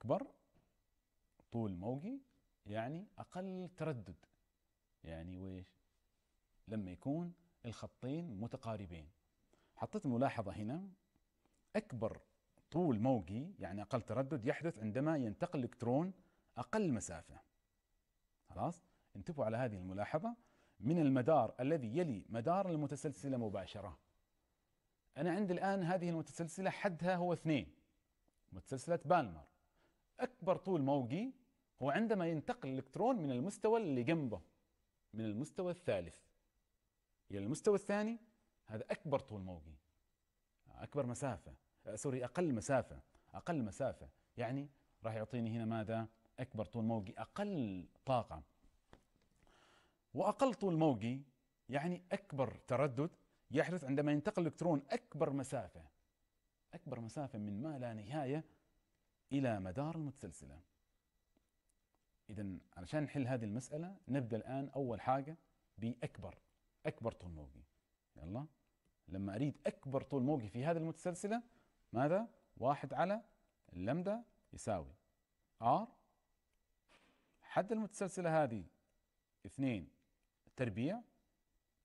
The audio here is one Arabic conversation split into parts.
أكبر طول موجي يعني أقل تردد يعني ويش لما يكون الخطين متقاربين حطيت ملاحظة هنا أكبر طول موجي يعني أقل تردد يحدث عندما ينتقل الإلكترون أقل مسافة خلاص انتبهوا على هذه الملاحظة من المدار الذي يلي مدار المتسلسلة مباشرة أنا عندي الآن هذه المتسلسلة حدها هو اثنين متسلسلة بالمر أكبر طول موجي هو عندما ينتقل الإلكترون من المستوى اللي جنبه من المستوى الثالث إلى المستوى الثاني هذا أكبر طول موجي أكبر مسافة آه، سوري أقل مسافة أقل مسافة يعني راح يعطيني هنا ماذا أكبر طول موجي أقل طاقة وأقل طول موجي يعني أكبر تردد يحدث عندما ينتقل الإلكترون أكبر مسافة أكبر مسافة من ما لا نهاية إلى مدار المتسلسلة إذا علشان نحل هذه المسألة نبدأ الآن أول حاجة بأكبر أكبر طول موجي يلا لما أريد أكبر طول موجي في هذه المتسلسلة ماذا؟ واحد على اللمدة يساوي R حد المتسلسلة هذه اثنين تربيع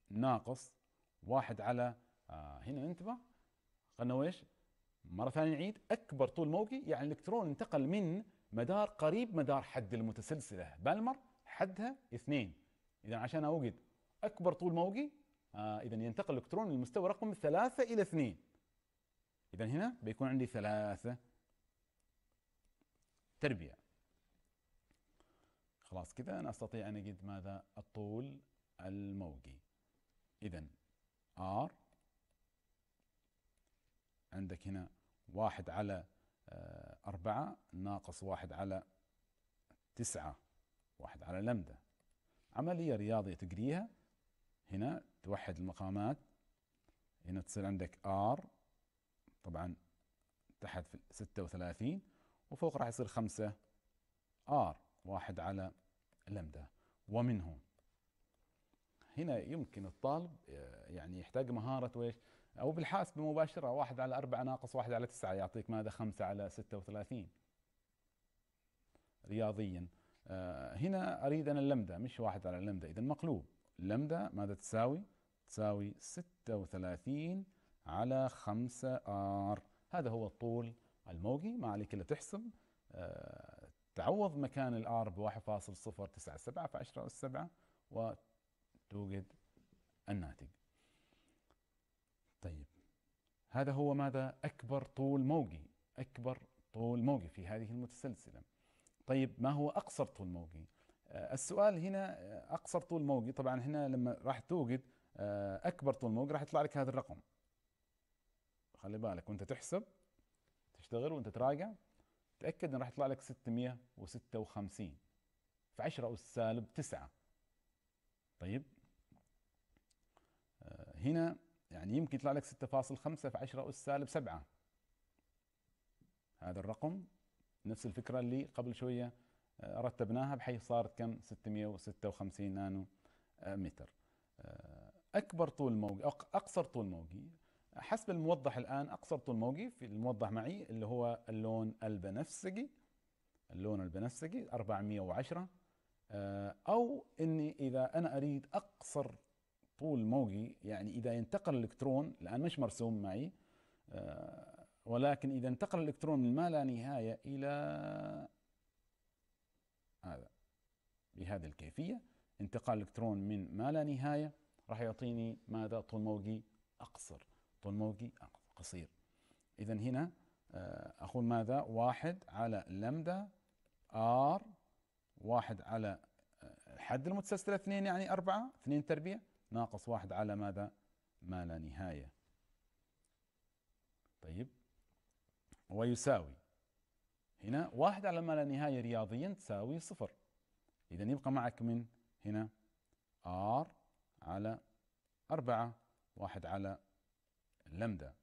ناقص واحد على آه هنا انتبه قلنا ويش مرة ثانية نعيد أكبر طول موجي يعني الإلكترون انتقل من مدار قريب مدار حد المتسلسلة بالمر حدها اثنين إذا عشان أوجد أكبر طول موجي آه إذا ينتقل الإلكترون من رقم ثلاثة إلى اثنين إذا هنا بيكون عندي ثلاثة تربيع خلاص كذا أنا أستطيع أن أجد ماذا الطول الموجي إذا R عندك هنا واحد على آه، أربعة ناقص واحد على تسعة واحد على لمدة عملية رياضية تقريها هنا توحد المقامات هنا تصير عندك R طبعا تحت في 36 وفوق راح يصير 5 R واحد على لمدة ومنه هنا يمكن الطالب آه، يعني يحتاج مهارة ويش؟ او بالحاسبه مباشره واحد على أربعة ناقص واحد على تسعة يعطيك ماذا خمسة على ستة وثلاثين رياضيا آه، هنا اريد انا اللمده مش واحد على اللمده اذا مقلوب اللمده ماذا تساوي؟ تساوي 36 على 5 ار هذا هو الطول الموجي ما عليك الا تحسب آه، تعوض مكان الار ب 1.097 ف10 أس 7 وتوجد الناتج طيب هذا هو ماذا أكبر طول موجي أكبر طول موجي في هذه المتسلسلة طيب ما هو أقصر طول موجي آه، السؤال هنا آه، أقصر طول موجي طبعا هنا لما راح توجد آه، أكبر طول موجي راح يطلع لك هذا الرقم خلي بالك وانت تحسب تشتغل وانت تراجع تأكد ان راح يطلع لك 656 في 10 أس سالب 9 طيب هنا يعني يمكن يطلع لك 6.5 في 10 أس سالب 7 هذا الرقم نفس الفكرة اللي قبل شوية آه، رتبناها بحيث صارت كم 656 نانو آه، متر آه، أكبر طول موجي أقصر طول موجي حسب الموضح الآن أقصر طول موجي في الموضح معي اللي هو اللون البنفسجي اللون البنفسجي 410 أو إني إذا أنا أريد أقصر طول موجي يعني اذا ينتقل الالكترون الان مش مرسوم معي آه، ولكن اذا انتقل الالكترون من ما لا نهايه الى هذا بهذه الكيفيه انتقال الالكترون من ما لا نهايه راح يعطيني ماذا طول موجي اقصر طول موجي قصير اذا هنا آه، اقول ماذا واحد على لمدا ار واحد على الحد آه، المتسلسل اثنين يعني أربعة اثنين تربيع ناقص واحد على ماذا؟ ما لا نهاية طيب ويساوي هنا واحد على ما لا نهاية رياضيا تساوي صفر إذا يبقى معك من هنا R على أربعة واحد على اللمدة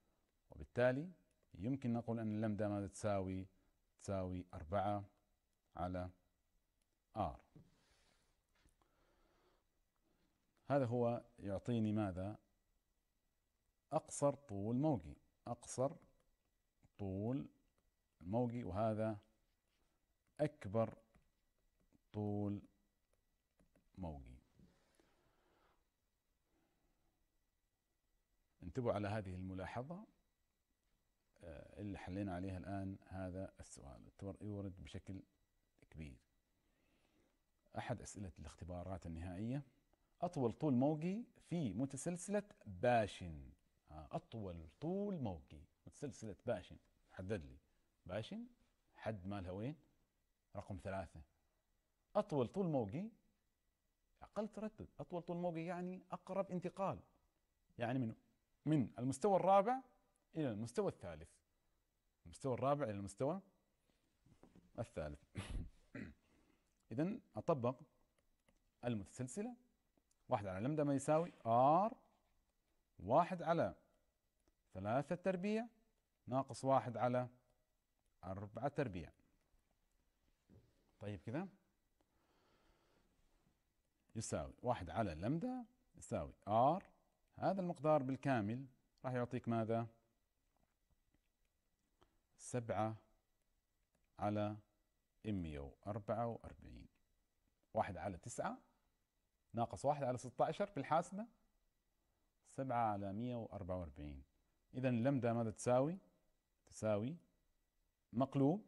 وبالتالي يمكن نقول أن اللمدة ماذا تساوي تساوي أربعة على R هذا هو يعطيني ماذا أقصر طول موجي أقصر طول الموجي وهذا أكبر طول موجي انتبهوا على هذه الملاحظة آه، اللي حلينا عليها الآن هذا السؤال يورد بشكل كبير أحد أسئلة الاختبارات النهائية أطول طول موجي في متسلسلة باشن آه، أطول طول موجي متسلسلة باشن حدد لي باشن حد مالها وين؟ رقم ثلاثة أطول طول موجي أقل تردد أطول طول موجي يعني أقرب انتقال يعني من من المستوى الرابع إلى المستوى الثالث المستوى الرابع إلى المستوى الثالث إذا أطبق المتسلسلة واحد على لمدة ما يساوي ار واحد على ثلاثة تربيع ناقص واحد على أربعة تربيع طيب كذا يساوي واحد على لمدة يساوي ار هذا المقدار بالكامل راح يعطيك ماذا سبعة على 144 واحد على تسعة ناقص واحد على 16 في الحاسبة 7 على 144 إذا اللمدة ماذا تساوي؟ تساوي مقلوب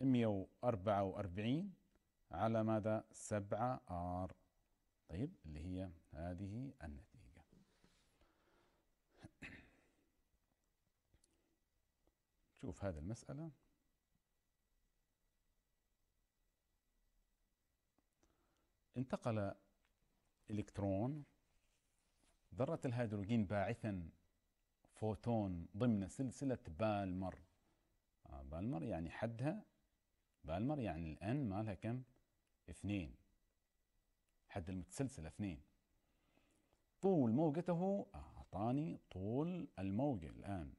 144 على ماذا؟ 7 ار طيب اللي هي هذه النتيجة شوف هذه المسألة انتقل إلكترون ذرة الهيدروجين باعثا فوتون ضمن سلسلة بالمر آه، بالمر يعني حدها بالمر يعني الان مالها كم اثنين حد المتسلسل اثنين طول موجته أعطاني طول الموجة الآن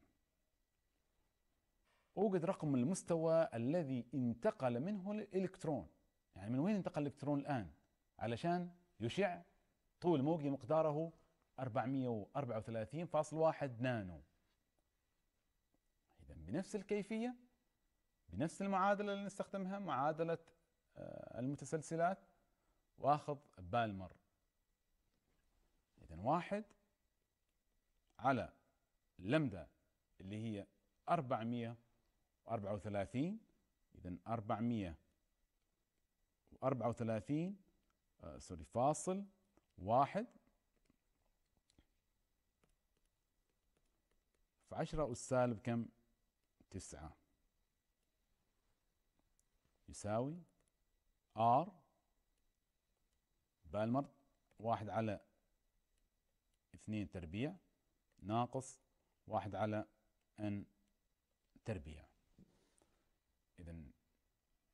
أوجد رقم المستوى الذي انتقل منه الإلكترون يعني من وين انتقل الإلكترون الآن علشان يشع طول موجي مقداره 434.1 نانو إذا بنفس الكيفية بنفس المعادلة اللي نستخدمها معادلة آه، المتسلسلات واخذ بالمر إذا واحد على لمدة اللي هي 434 إذا 434 آه، سوري فاصل واحد عشرة أس سالب كم تسعة يساوي ار بالمر واحد على اثنين تربيع ناقص واحد على ان تربيع اذا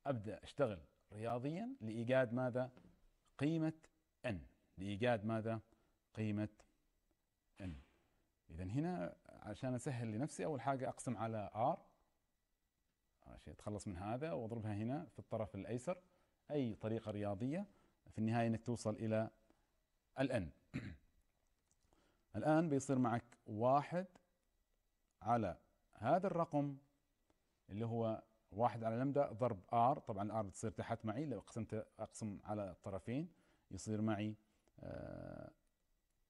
ابدا اشتغل رياضيا لايجاد ماذا قيمة n لإيجاد ماذا؟ قيمة n إذا هنا عشان أسهل لنفسي أول حاجة أقسم على r أتخلص من هذا وأضربها هنا في الطرف الأيسر أي طريقة رياضية في النهاية أنك توصل إلى N الآن بيصير معك واحد على هذا الرقم اللي هو واحد على لمدا ضرب ار طبعا R بتصير تحت معي لو قسمت اقسم على الطرفين يصير معي آه،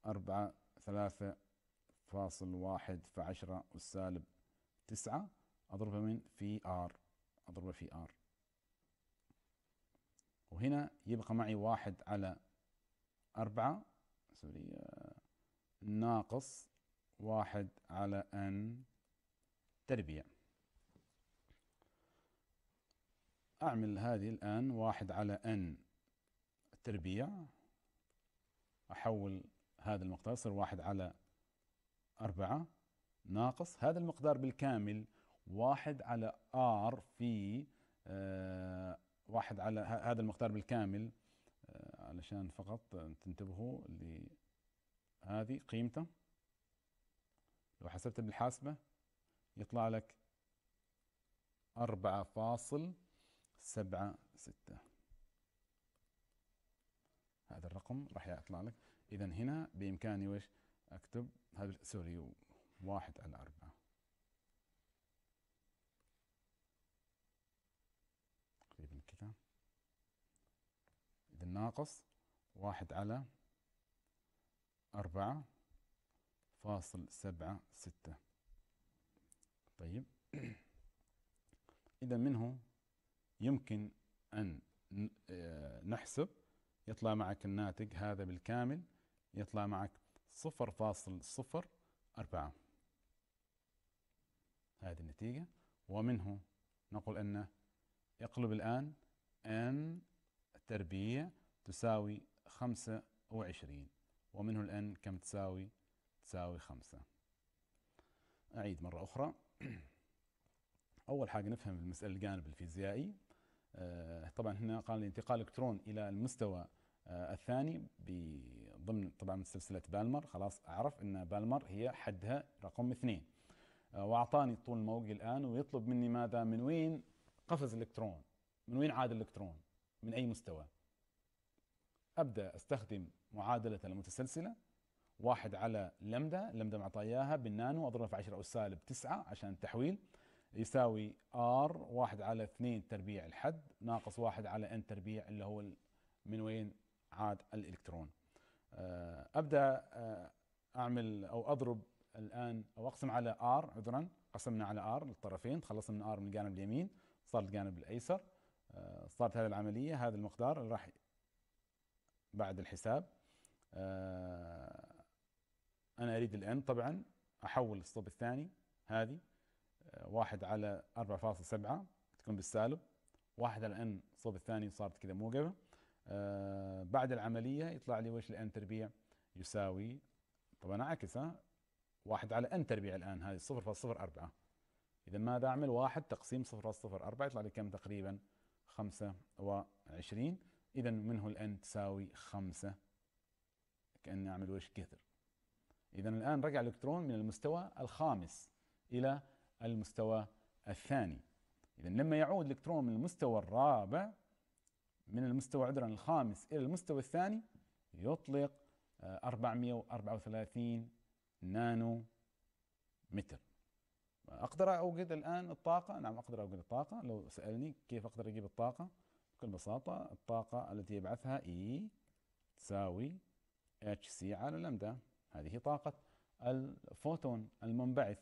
أربعة ثلاثة فاصل واحد في عشرة والسالب تسعة أضربها من في آر أضربها في آر وهنا يبقى معي واحد على أربعة سوري آه، ناقص واحد على أن تربيع أعمل هذه الآن واحد على N التربيع أحول هذا المقدار يصير واحد على أربعة ناقص هذا المقدار بالكامل واحد على ار في آه، واحد على هذا المقدار بالكامل آه، علشان فقط تنتبهوا لهذه قيمته لو حسبتها بالحاسبة يطلع لك أربعة فاصل سبعة ستة هذا الرقم راح يطلع لك إذا هنا بإمكاني وش أكتب هذا سوري واحد على أربعة تقريبا كذا إذا ناقص واحد على أربعة فاصل سبعة ستة طيب إذا منه يمكن أن آه، نحسب يطلع معك الناتج هذا بالكامل يطلع معك صفر فاصل صفر أربعة هذه النتيجة ومنه نقول أن يقلب الآن n تربيع تساوي خمسة وعشرين ومنه الآن كم تساوي تساوي خمسة أعيد مرة أخرى أول حاجة نفهم المسألة الجانب الفيزيائي آه، طبعا هنا قال انتقال الكترون الى المستوى آه، الثاني ضمن طبعا سلسله بالمر خلاص اعرف ان بالمر هي حدها رقم اثنين آه، واعطاني طول الموج الان ويطلب مني ماذا من وين قفز الالكترون من وين عاد الالكترون من اي مستوى ابدا استخدم معادله المتسلسله واحد على لمدا لمدا معطاياها اياها بالنانو اضربها في 10 اس سالب 9 عشان التحويل يساوي ار واحد على اثنين تربيع الحد ناقص واحد على ان تربيع اللي هو من وين عاد الالكترون آه، ابدا آه، اعمل او اضرب الان او اقسم على ار عذرا قسمنا على ار للطرفين تخلصنا من ار من الجانب اليمين صار الجانب الايسر آه، صارت هذه العمليه هذا المقدار اللي راح بعد الحساب انا اريد الان طبعا احول الصوب الثاني هذه واحد على 4.7 تكون بالسالب واحد على ان صوب الثاني صارت كذا موجبة آه بعد العملية يطلع لي وش الان تربيع يساوي طبعا عكس واحد على ان تربيع الان هذه 0.04 اذا ماذا اعمل واحد تقسيم 0.04 يطلع لي كم تقريبا 25 اذا منه الان تساوي 5 كاني اعمل وش كثر اذا الان رجع الالكترون من المستوى الخامس الى المستوى الثاني إذا لما يعود الإلكترون من المستوى الرابع من المستوى عذرا الخامس إلى المستوى الثاني يطلق 434 آه، نانو متر أقدر أوجد الآن الطاقة نعم أقدر أوجد الطاقة لو سألني كيف أقدر أجيب الطاقة بكل بساطة الطاقة التي يبعثها E تساوي HC على لندا هذه طاقة الفوتون المنبعث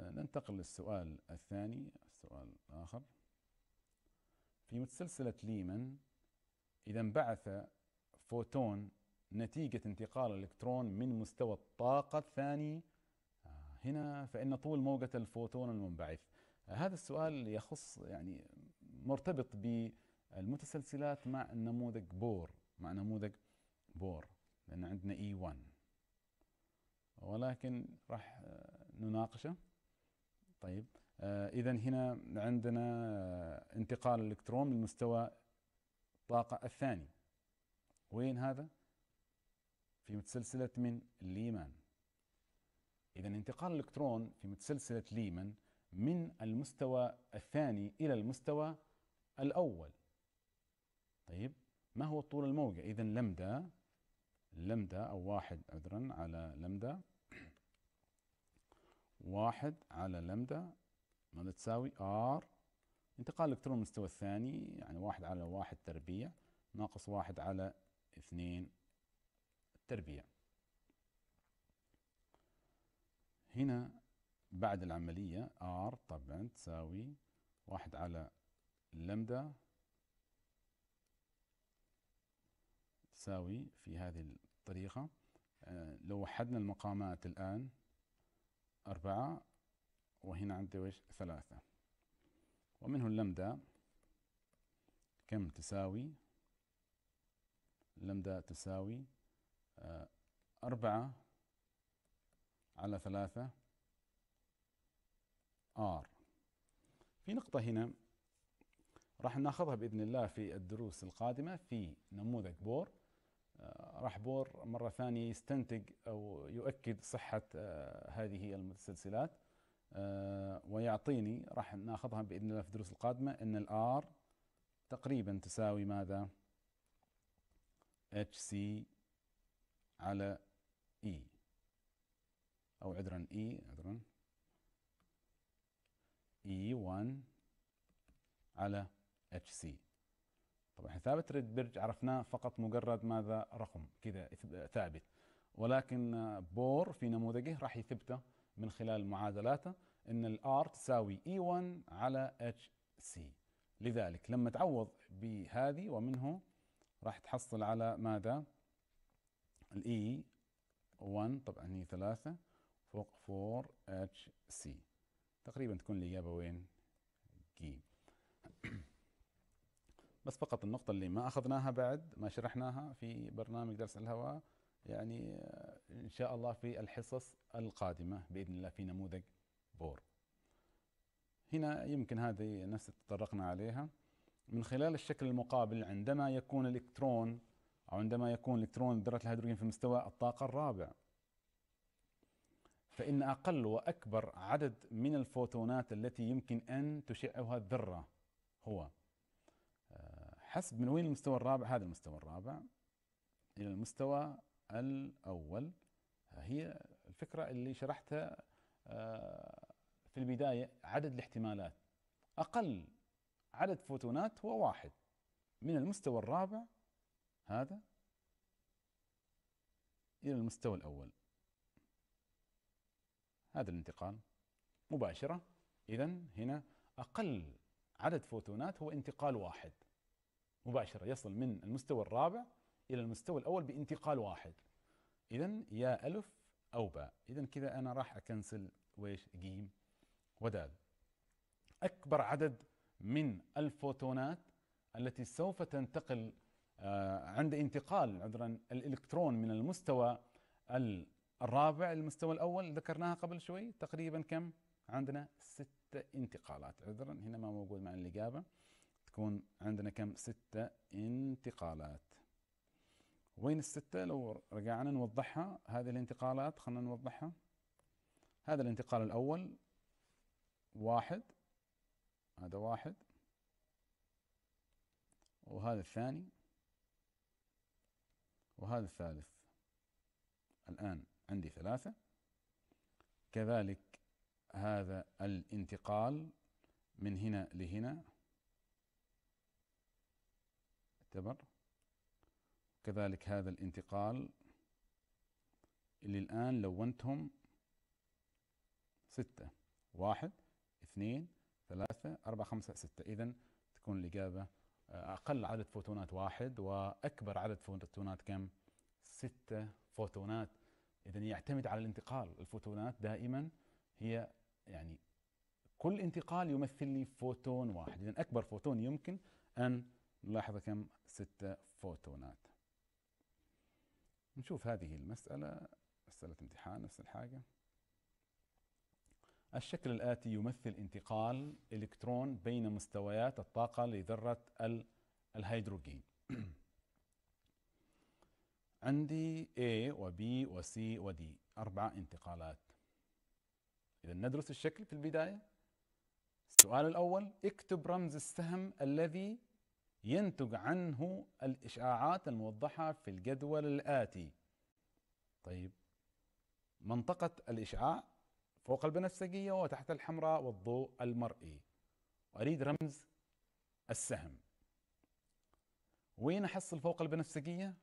آه، ننتقل للسؤال الثاني السؤال الآخر في متسلسلة ليمن إذا انبعث فوتون نتيجة انتقال الإلكترون من مستوى الطاقة الثاني آه، هنا فإن طول موجة الفوتون المنبعث هذا السؤال يخص يعني مرتبط بالمتسلسلات مع نموذج بور مع نموذج بور لأن عندنا E1 ولكن راح آه، نناقشه طيب آه، اذا هنا عندنا آه، انتقال الالكترون من مستوى الطاقه الثاني وين هذا في متسلسله من ليمان اذا انتقال الالكترون في متسلسله ليمان من المستوى الثاني الى المستوى الاول طيب ما هو طول الموجه اذا لمدا لمدا او واحد عذرا على لمدا واحد على لمدا ماذا تساوي ار انتقال الكترون المستوى الثاني يعني واحد على واحد تربيع ناقص واحد على اثنين تربيع هنا بعد العملية ار طبعا تساوي واحد على لمدا تساوي في هذه الطريقة آه، لو وحدنا المقامات الآن أربعة وهنا عندي وش ثلاثة ومنه اللمدة كم تساوي اللمدة تساوي آه، أربعة على ثلاثة R في نقطة هنا راح ناخذها بإذن الله في الدروس القادمة في نموذج بور آه، راح بور مرة ثانية يستنتج أو يؤكد صحة آه، هذه المتسلسلات آه، ويعطيني راح ناخذها بإذن الله في الدروس القادمة أن الـ R تقريبا تساوي ماذا؟ HC على E أو عذرا E عذرا E1 على HC طبعا ثابت ريد بيرج عرفناه فقط مجرد ماذا رقم كذا ثابت ولكن بور في نموذجه راح يثبته من خلال معادلاته ان الار تساوي اي 1 على اتش سي لذلك لما تعوض بهذه ومنه راح تحصل على ماذا الاي 1 طبعا هي 3 فوق 4 اتش سي تقريبا تكون الاجابه وين؟ جيم بس فقط النقطة اللي ما أخذناها بعد ما شرحناها في برنامج درس الهواء يعني آه، إن شاء الله في الحصص القادمة بإذن الله في نموذج بور هنا يمكن هذه نفس تطرقنا عليها من خلال الشكل المقابل عندما يكون الإلكترون أو عندما يكون إلكترون ذرة الهيدروجين في مستوى الطاقة الرابع فإن أقل وأكبر عدد من الفوتونات التي يمكن أن تشعها الذرة هو حسب من وين المستوى الرابع هذا المستوى الرابع الى المستوى الاول هي الفكره اللي شرحتها آه، في البدايه عدد الاحتمالات اقل عدد فوتونات هو واحد من المستوى الرابع هذا الى المستوى الاول هذا الانتقال مباشره اذا هنا اقل عدد فوتونات هو انتقال واحد مباشرة يصل من المستوى الرابع إلى المستوى الأول بانتقال واحد إذا يا ألف أو باء إذا كذا أنا راح أكنسل وإيش جيم ودال أكبر عدد من الفوتونات التي سوف تنتقل آه، عند انتقال عذرا الإلكترون من المستوى الرابع للمستوى الأول ذكرناها قبل شوي تقريبا كم عندنا ست انتقالات عذرا هنا ما موجود مع الإجابة يكون عندنا كم ستة انتقالات وين الستة لو رجعنا نوضحها هذه الانتقالات خلنا نوضحها هذا الانتقال الأول واحد هذا واحد وهذا الثاني وهذا الثالث الآن عندي ثلاثة كذلك هذا الانتقال من هنا لهنا تبر كذلك هذا الانتقال اللي الآن لونتهم ستة واحد اثنين ثلاثة أربعة خمسة ستة إذا تكون الإجابة آه، أقل عدد فوتونات واحد وأكبر عدد فوتونات كم؟ ستة فوتونات إذا يعتمد على الانتقال الفوتونات دائما هي يعني كل انتقال يمثل لي فوتون واحد إذا أكبر فوتون يمكن أن نلاحظ كم ستة فوتونات نشوف هذه المسألة مسألة امتحان نفس الحاجة الشكل الآتي يمثل انتقال إلكترون بين مستويات الطاقة لذرة الهيدروجين عندي A و B و C و D أربع انتقالات إذا ندرس الشكل في البداية السؤال الأول اكتب رمز السهم الذي ينتج عنه الإشعاعات الموضحة في الجدول الآتي طيب منطقة الإشعاع فوق البنفسجية وتحت الحمراء والضوء المرئي وأريد رمز السهم وين أحصل فوق البنفسجية؟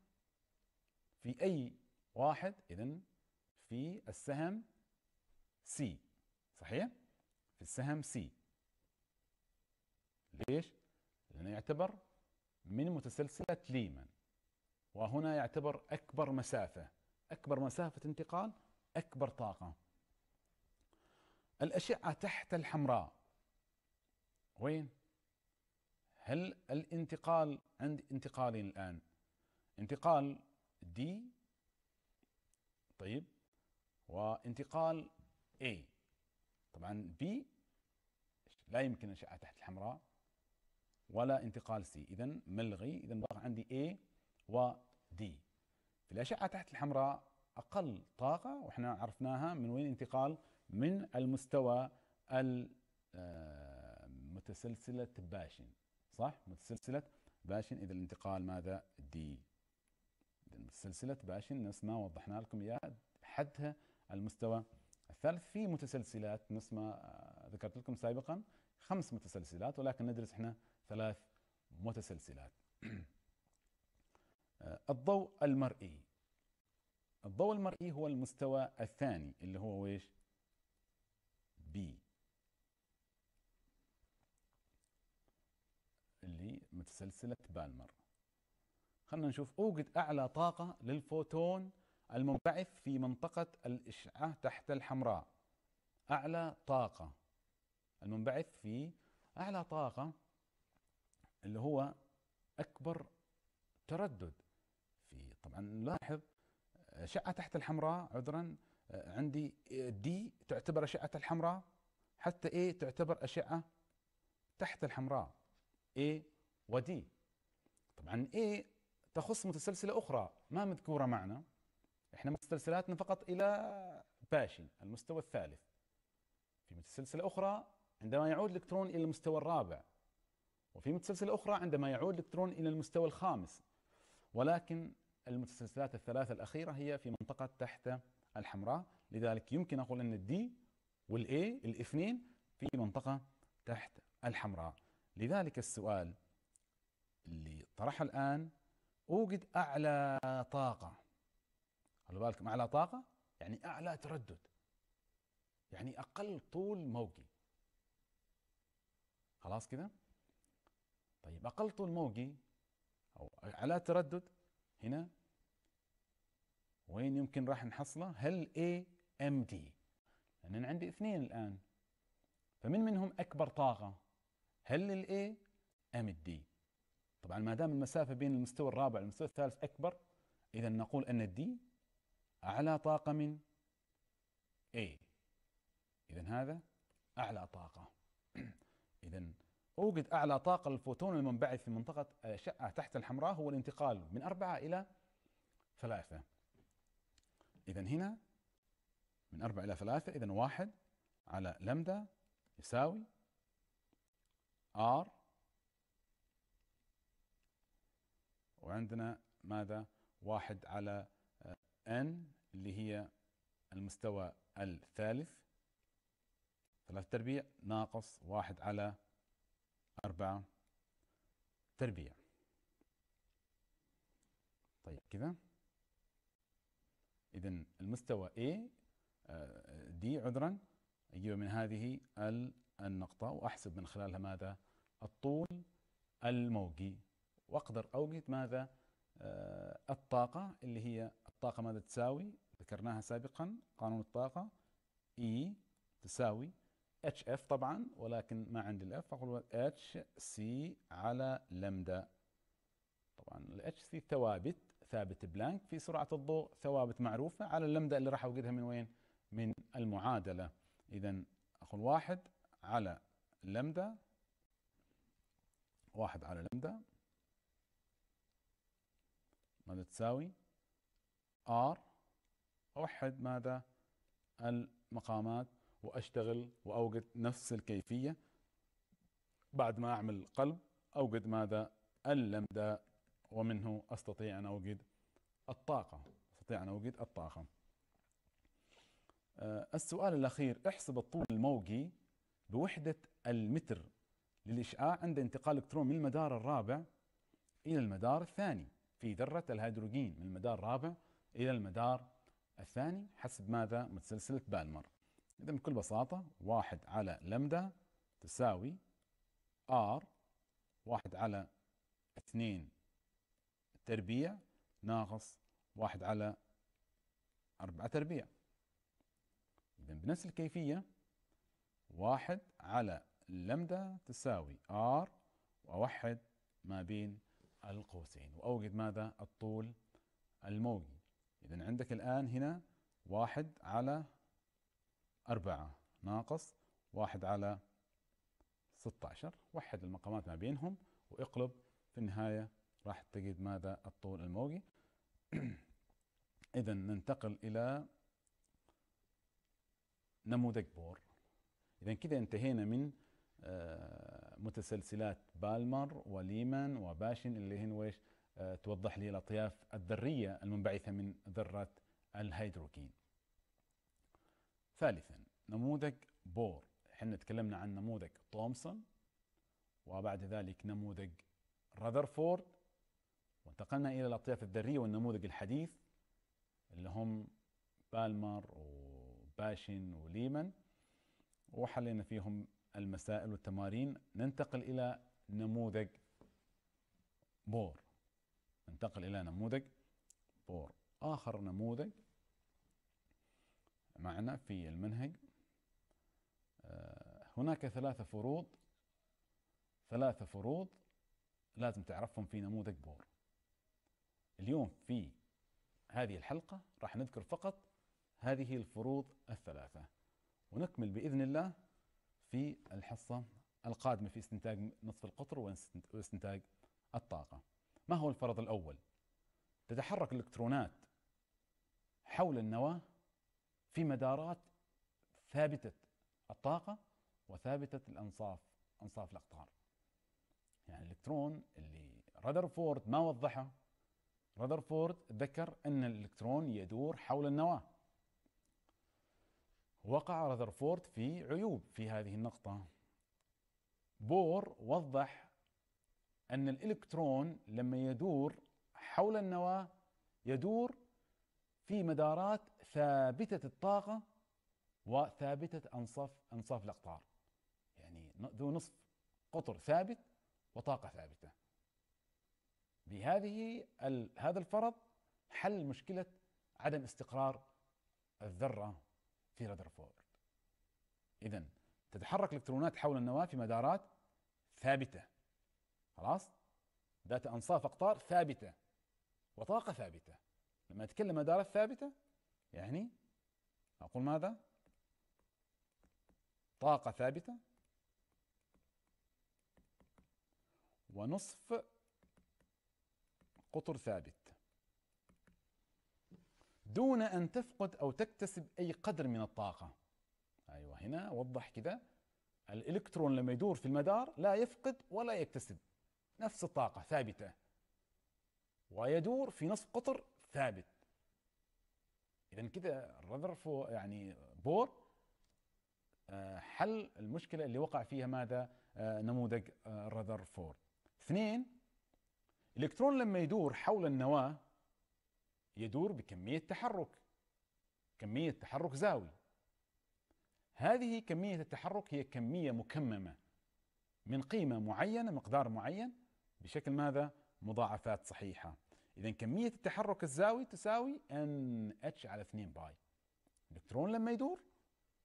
في أي واحد إذا في السهم سي صحيح؟ في السهم سي ليش؟ يعني يعتبر من متسلسلة ليمان وهنا يعتبر أكبر مسافة أكبر مسافة انتقال أكبر طاقة الأشعة تحت الحمراء وين؟ هل الانتقال عند انتقالين الآن انتقال دي طيب وانتقال A طبعا B لا يمكن أشعة تحت الحمراء ولا انتقال سي إذا ملغي إذا بقى عندي A و D في الأشعة تحت الحمراء أقل طاقة وإحنا عرفناها من وين انتقال من المستوى آه، متسلسلة باشن صح متسلسلة باشن إذا الانتقال ماذا دي إذا متسلسلة باشن نفس ما وضحنا لكم اياها حدها المستوى الثالث في متسلسلات نفس ما آه، ذكرت لكم سابقا خمس متسلسلات ولكن ندرس احنا ثلاث متسلسلات الضوء المرئي الضوء المرئي هو المستوى الثاني اللي هو ايش بي اللي متسلسلة بالمر خلنا نشوف أوجد أعلى طاقة للفوتون المنبعث في منطقة الإشعة تحت الحمراء أعلى طاقة المنبعث في أعلى طاقة اللي هو اكبر تردد في طبعا نلاحظ اشعه تحت الحمراء عذرا آه، عندي دي آه، تعتبر اشعه الحمراء حتى اي تعتبر اشعه تحت الحمراء اي ودي طبعا اي تخص متسلسله اخرى ما مذكوره معنا احنا متسلسلاتنا فقط الى باشي المستوى الثالث في متسلسله اخرى عندما يعود الكترون الى المستوى الرابع وفي متسلسل أخرى عندما يعود الإلكترون إلى المستوى الخامس ولكن المتسلسلات الثلاثة الأخيرة هي في منطقة تحت الحمراء لذلك يمكن أقول أن الدي والإي الاثنين في منطقة تحت الحمراء لذلك السؤال اللي طرحه الآن أوجد أعلى طاقة خلوا بالكم أعلى طاقة يعني أعلى تردد يعني أقل طول موجي خلاص كده طيب أقل طول موجي أو على تردد هنا وين يمكن راح نحصله هل A M D لأن أنا عندي اثنين الآن فمن منهم أكبر طاقة هل ال A أم ال D طبعا ما دام المسافة بين المستوى الرابع والمستوى الثالث أكبر إذا نقول أن ال D أعلى طاقة من A إذا هذا أعلى طاقة إذا أوجد أعلى طاقة للفوتون المنبعث في منطقة الأشعة تحت الحمراء هو الانتقال من أربعة إلى ثلاثة إذا هنا من أربعة إلى ثلاثة إذا واحد على لمدا يساوي R وعندنا ماذا واحد على N اللي هي المستوى الثالث ثلاث تربيع ناقص واحد على أربعة تربيع طيب كذا إذا المستوى A آه، D عذرا أجيبه من هذه النقطة وأحسب من خلالها ماذا الطول الموجي وأقدر أوجد ماذا آه، الطاقة اللي هي الطاقة ماذا تساوي ذكرناها سابقا قانون الطاقة E تساوي اتش اف طبعا ولكن ما عندي الاف فاقول اتش سي على لمدا طبعا الاتش سي ثوابت ثابت بلانك في سرعه الضوء ثوابت معروفه على اللمدا اللي راح اوجدها من وين؟ من المعادله اذا اقول واحد على لمدا واحد على لمدا ماذا تساوي؟ ار اوحد ماذا؟ المقامات واشتغل واوجد نفس الكيفيه بعد ما اعمل قلب اوجد ماذا؟ اللمده ومنه استطيع ان اوجد الطاقه، استطيع ان اوجد الطاقه. آه، السؤال الاخير احسب الطول الموجي بوحده المتر للاشعاع عند انتقال الكترون من المدار الرابع الى المدار الثاني في ذره الهيدروجين من المدار الرابع الى المدار الثاني حسب ماذا؟ متسلسله بالمر. إذا بكل بساطة واحد على لمدة تساوي R واحد على اثنين تربيع ناقص واحد على أربعة تربيع إذا بنفس الكيفية واحد على لمدة تساوي R وأوحد ما بين القوسين وأوجد ماذا الطول الموجي إذا عندك الآن هنا واحد على أربعة ناقص واحد على 16 وحد المقامات ما بينهم واقلب في النهاية راح تجد ماذا الطول الموجي إذا ننتقل إلى نموذج بور إذا كده انتهينا من آه، متسلسلات بالمر وليمان وباشن اللي هن ويش آه، توضح لي الأطياف الذرية المنبعثة من ذرات الهيدروجين ثالثا نموذج بور احنا تكلمنا عن نموذج تومسون وبعد ذلك نموذج رذرفورد وانتقلنا الى الاطياف الذريه والنموذج الحديث اللي هم بالمر وباشن وليمن وحلينا فيهم المسائل والتمارين ننتقل الى نموذج بور ننتقل الى نموذج بور اخر نموذج معنا في المنهج آه، هناك ثلاثة فروض ثلاثة فروض لازم تعرفهم في نموذج بور اليوم في هذه الحلقة راح نذكر فقط هذه الفروض الثلاثة ونكمل بإذن الله في الحصة القادمة في استنتاج نصف القطر واستنتاج الطاقة ما هو الفرض الأول؟ تتحرك الإلكترونات حول النواة في مدارات ثابتة الطاقة وثابتة الأنصاف أنصاف الأقطار يعني الإلكترون اللي رادرفورد ما وضحه رادرفورد ذكر أن الإلكترون يدور حول النواة وقع رادرفورد في عيوب في هذه النقطة بور وضح أن الإلكترون لما يدور حول النواة يدور في مدارات ثابتة الطاقة وثابتة أنصاف أنصاف الأقطار يعني ذو نصف قطر ثابت وطاقة ثابتة بهذه هذا الفرض حل مشكلة عدم استقرار الذرة في رذرفورد إذا تتحرك الإلكترونات حول النواة في مدارات ثابتة خلاص ذات أنصاف أقطار ثابتة وطاقة ثابتة لما أتكلم مدارات ثابتة يعني أقول ماذا طاقة ثابتة ونصف قطر ثابت دون أن تفقد أو تكتسب أي قدر من الطاقة أيوة هنا وضح كذا الإلكترون لما يدور في المدار لا يفقد ولا يكتسب نفس الطاقة ثابتة ويدور في نصف قطر ثابت اذا كده رذرفورد يعني بور آه، حل المشكله اللي وقع فيها ماذا آه، نموذج رذرفورد آه، اثنين الالكترون لما يدور حول النواه يدور بكميه تحرك كميه تحرك زاوي هذه كميه التحرك هي كميه مكممه من قيمه معينه مقدار معين بشكل ماذا مضاعفات صحيحه إذا كمية التحرك الزاوي تساوي ان اتش على 2 باي الإلكترون لما يدور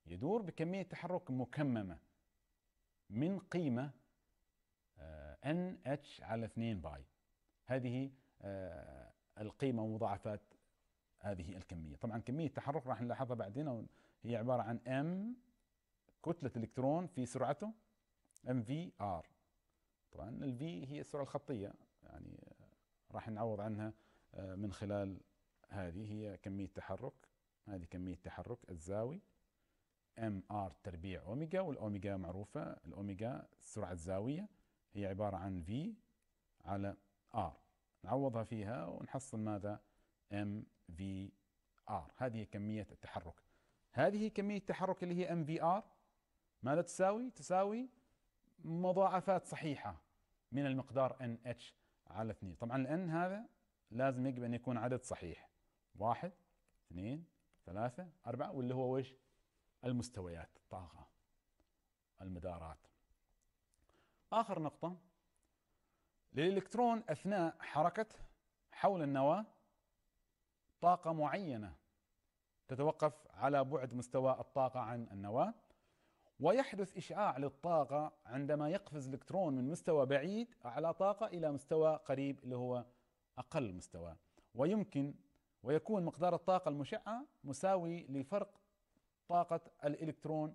يدور بكمية تحرك مكممة من قيمة ان آه، اتش على 2 باي هذه آه، القيمة ومضاعفات هذه الكمية طبعا كمية التحرك راح نلاحظها بعدين هي عبارة عن ام كتلة الإلكترون في سرعته ام في ار طبعا الفي هي السرعة الخطية يعني راح نعوض عنها آه، من خلال هذه هي كمية تحرك هذه كمية تحرك الزاوي ام ار تربيع اوميجا والاوميجا معروفة الاوميجا سرعة الزاوية هي عبارة عن في على ار نعوضها فيها ونحصل ماذا ام في ار هذه كمية التحرك هذه كمية التحرك اللي هي ام في ار ماذا تساوي؟ تساوي مضاعفات صحيحة من المقدار ان اتش على اثنين طبعا الان هذا لازم يجب ان يكون عدد صحيح واحد اثنين ثلاثة أربعة واللي هو وش المستويات الطاقة المدارات آخر نقطة للإلكترون أثناء حركة حول النواة طاقة معينة تتوقف على بعد مستوى الطاقة عن النواة ويحدث إشعاع للطاقة عندما يقفز الإلكترون من مستوى بعيد أعلى طاقة إلى مستوى قريب اللي هو أقل مستوى ويمكن ويكون مقدار الطاقة المشعة مساوي لفرق طاقة الإلكترون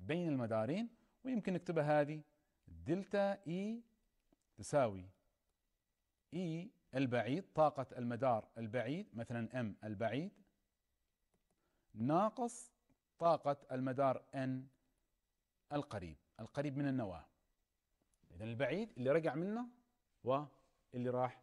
بين المدارين ويمكن نكتبها هذه دلتا إي e تساوي إي e البعيد طاقة المدار البعيد مثلا ام البعيد ناقص طاقة المدار ان القريب القريب من النواة إذا البعيد اللي رجع منه واللي راح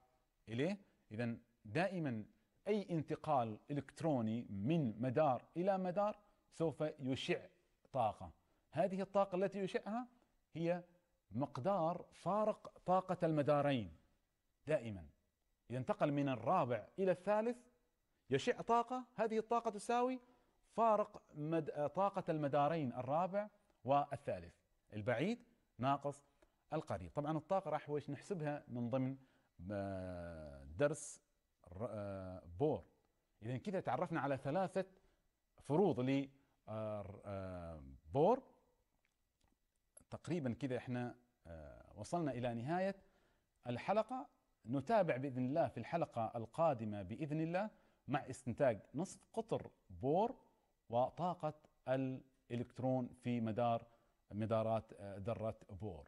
إليه إذا دائما أي انتقال إلكتروني من مدار إلى مدار سوف يشع طاقة هذه الطاقة التي يشعها هي مقدار فارق طاقة المدارين دائما إذا انتقل من الرابع إلى الثالث يشع طاقة هذه الطاقة تساوي فارق مد... طاقة المدارين الرابع والثالث البعيد ناقص القريب طبعا الطاقة راح ويش نحسبها من ضمن آه، درس آه، بور إذا كذا تعرفنا على ثلاثة فروض ل آه، بور تقريبا كذا احنا وصلنا إلى نهاية الحلقة نتابع بإذن الله في الحلقة القادمة بإذن الله مع استنتاج نصف قطر بور وطاقة ال الكترون في مدار مدارات آه، ذره بور.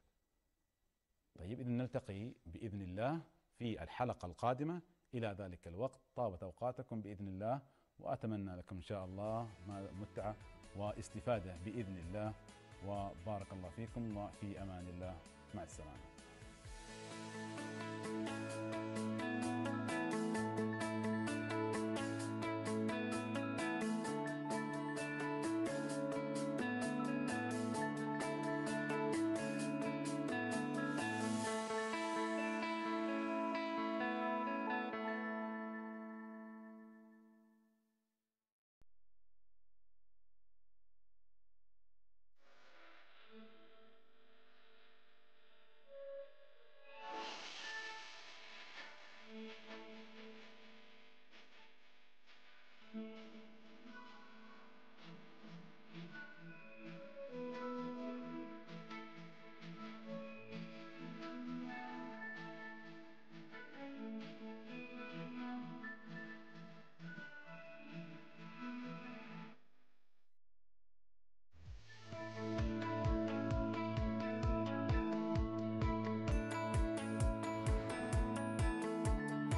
طيب اذا نلتقي باذن الله في الحلقه القادمه الى ذلك الوقت طابت اوقاتكم باذن الله واتمنى لكم ان شاء الله متعه واستفاده باذن الله وبارك الله فيكم وفي امان الله مع السلامه.